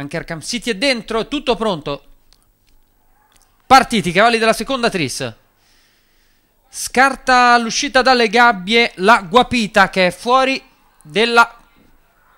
Anche Arkham City è dentro, tutto pronto. Partiti, cavalli della seconda tris. Scarta l'uscita dalle gabbie la Guapita che è fuori della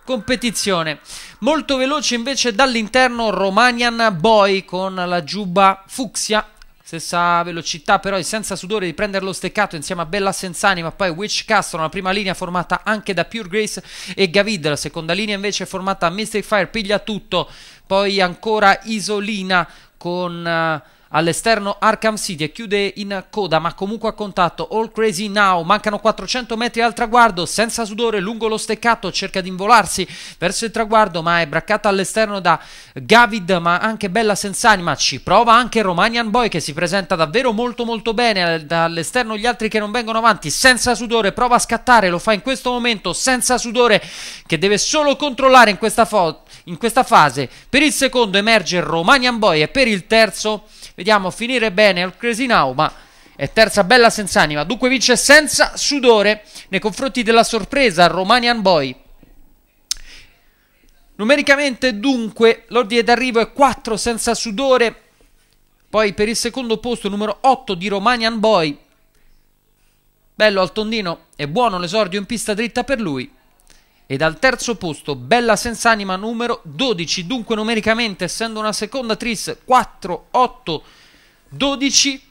competizione. Molto veloce invece dall'interno Romanian Boy con la giuba fucsia Stessa velocità però e senza sudore di prenderlo steccato insieme a Bella Senzani ma poi Witch Castro la prima linea formata anche da Pure Grace e Gavid la seconda linea invece formata da Mystic Fire piglia tutto poi ancora Isolina con... Uh, All'esterno Arkham City e chiude in coda ma comunque a contatto All Crazy Now. Mancano 400 metri al traguardo, senza sudore, lungo lo steccato, cerca di involarsi verso il traguardo ma è braccata all'esterno da Gavid ma anche Bella Senzanima. Ci prova anche Romanian Boy che si presenta davvero molto molto bene dall'esterno gli altri che non vengono avanti, senza sudore, prova a scattare, lo fa in questo momento senza sudore che deve solo controllare in questa, in questa fase. Per il secondo emerge Romanian Boy e per il terzo... Vediamo finire bene al Crazy Now, ma è terza bella senza anima. Dunque vince senza sudore nei confronti della sorpresa Romanian Boy. Numericamente dunque l'ordine d'arrivo è 4 senza sudore, poi per il secondo posto numero 8 di Romanian Boy. Bello al tondino e buono l'esordio in pista dritta per lui e dal terzo posto Bella Senz'anima numero 12, dunque numericamente essendo una seconda tris 4, 8, 12,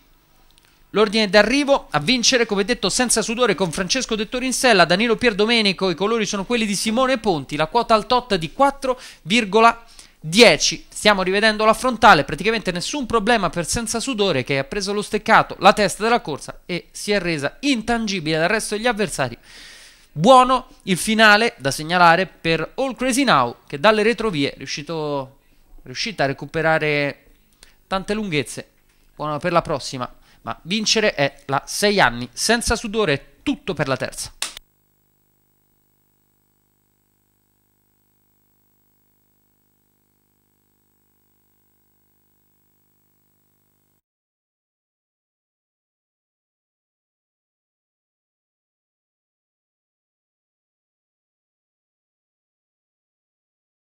l'ordine d'arrivo a vincere come detto senza sudore con Francesco Dettori in sella, Danilo Pierdomenico, i colori sono quelli di Simone Ponti, la quota al tot di 4,10. Stiamo rivedendo la frontale, praticamente nessun problema per senza sudore che ha preso lo steccato, la testa della corsa e si è resa intangibile dal resto degli avversari. Buono il finale da segnalare per All Crazy Now che dalle retrovie è, riuscito, è riuscita a recuperare tante lunghezze. Buono per la prossima, ma vincere è la 6 anni senza sudore, tutto per la terza.